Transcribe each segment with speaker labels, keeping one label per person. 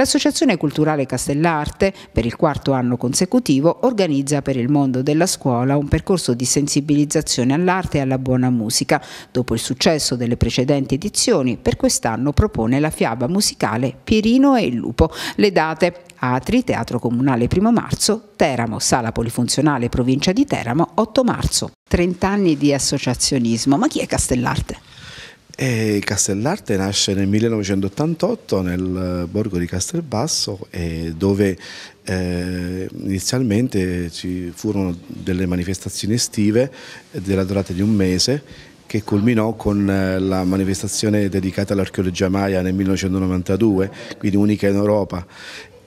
Speaker 1: l'Associazione Culturale Castellarte, per il quarto anno consecutivo, organizza per il mondo della scuola un percorso di sensibilizzazione all'arte e alla buona musica. Dopo il successo delle precedenti edizioni, per quest'anno propone la fiaba musicale Pierino e il Lupo. Le date Atri, Teatro Comunale 1 marzo, Teramo, Sala Polifunzionale Provincia di Teramo 8 marzo. 30 anni di associazionismo, ma chi è Castellarte?
Speaker 2: E Castellarte nasce nel 1988 nel eh, borgo di Castelbasso dove eh, inizialmente ci furono delle manifestazioni estive eh, della durata di un mese che culminò con la manifestazione dedicata all'archeologia Maya nel 1992, quindi unica in Europa.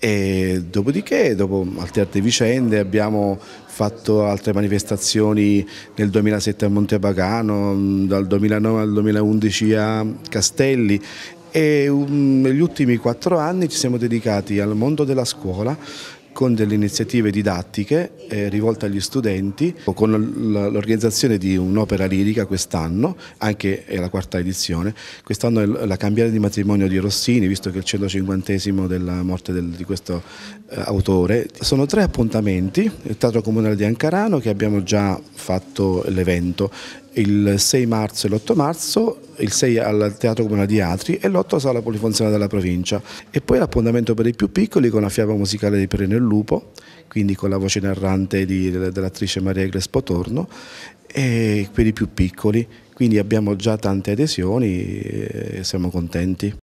Speaker 2: E dopodiché, dopo altre, altre vicende, abbiamo fatto altre manifestazioni nel 2007 a Montebagano, dal 2009 al 2011 a Castelli e um, negli ultimi quattro anni ci siamo dedicati al mondo della scuola con delle iniziative didattiche eh, rivolte agli studenti, con l'organizzazione di un'opera lirica quest'anno, anche è la quarta edizione, quest'anno è la cambiale di matrimonio di Rossini, visto che è il 150 della morte del, di questo eh, autore. Sono tre appuntamenti, il Teatro Comunale di Ancarano che abbiamo già fatto l'evento, il 6 marzo e l'8 marzo, il 6 al Teatro Comunale di Atri e l'8 alla Polifunzionale della Provincia e poi l'appuntamento per i più piccoli con la fiaba musicale di Perenne lupo, quindi con la voce narrante dell'attrice Maria Gres Potorno, e per i più piccoli. Quindi abbiamo già tante adesioni e siamo contenti.